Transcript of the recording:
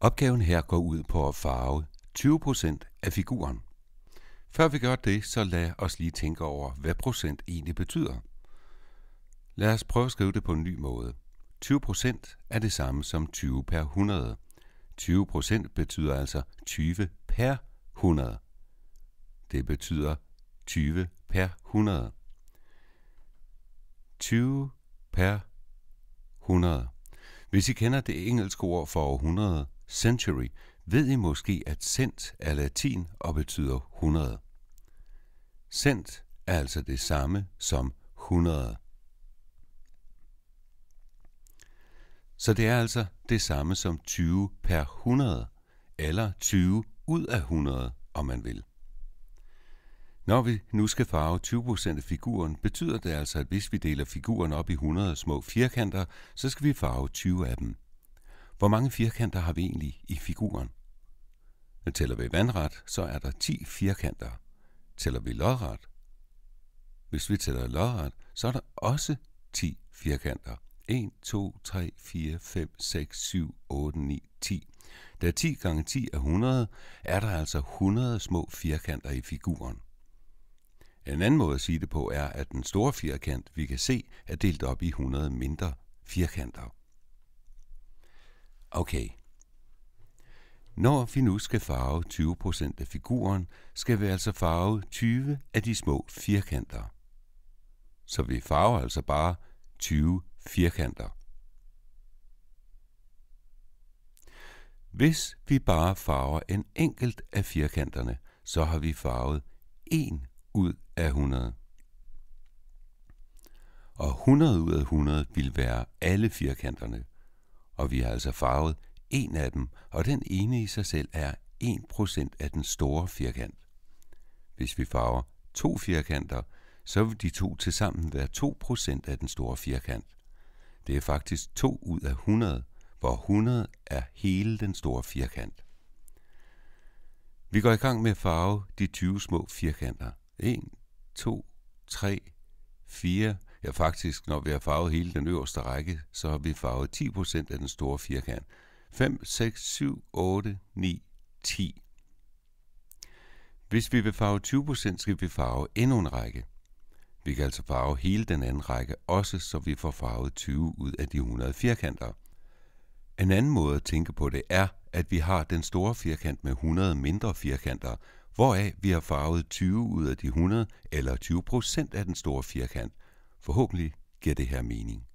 Opgaven her går ud på at farve 20% af figuren. Før vi gør det, så lad os lige tænke over, hvad procent egentlig betyder. Lad os prøve at skrive det på en ny måde. 20% er det samme som 20 per 100. 20% betyder altså 20 per 100. Det betyder 20 per 100. 20 per 100. Hvis I kender det engelske ord for århundrede, century, ved I måske, at cent er latin og betyder 100. Cent er altså det samme som 100. Så det er altså det samme som 20 per 100, eller 20 ud af 100, om man vil. Når vi nu skal farve 20% af figuren, betyder det altså, at hvis vi deler figuren op i 100 små firkanter, så skal vi farve 20 af dem. Hvor mange firkanter har vi egentlig i figuren? Når tæller vi vandret, så er der 10 firkanter. Tæller vi lodret? Hvis vi tæller lodret, så er der også 10 firkanter. 1, 2, 3, 4, 5, 6, 7, 8, 9, 10. Da 10 gange 10 er 100, er der altså 100 små firkanter i figuren. En anden måde at sige det på er, at den store firkant, vi kan se, er delt op i 100 mindre firkanter. Okay. Når vi nu skal farve 20% af figuren, skal vi altså farve 20 af de små firkanter. Så vi farver altså bare 20 firkanter. Hvis vi bare farver en enkelt af firkanterne, så har vi farvet én ud af 100. Og 100 ud af 100 vil være alle firkanterne, og vi har altså farvet en af dem, og den ene i sig selv er 1% af den store firkant. Hvis vi farver to firkanter, så vil de to tilsammen være 2% af den store firkant. Det er faktisk 2 ud af 100, hvor 100 er hele den store firkant. Vi går i gang med at farve de 20 små firkanter. En, to, tre, fire. Ja, faktisk, når vi har farvet hele den øverste række, så har vi farvet 10 procent af den store firkant. 5, 6, 7, 8, 9, 10. Hvis vi vil farve 20%, skal vi farve endnu en række. Vi kan altså farve hele den anden række også, så vi får farvet 20 ud af de 100 firkanter. En anden måde at tænke på det er, at vi har den store firkant med 100 mindre firkanter, hvoraf vi har farvet 20 ud af de 100, eller 20 procent af den store firkant. Forhåbentlig giver det her mening.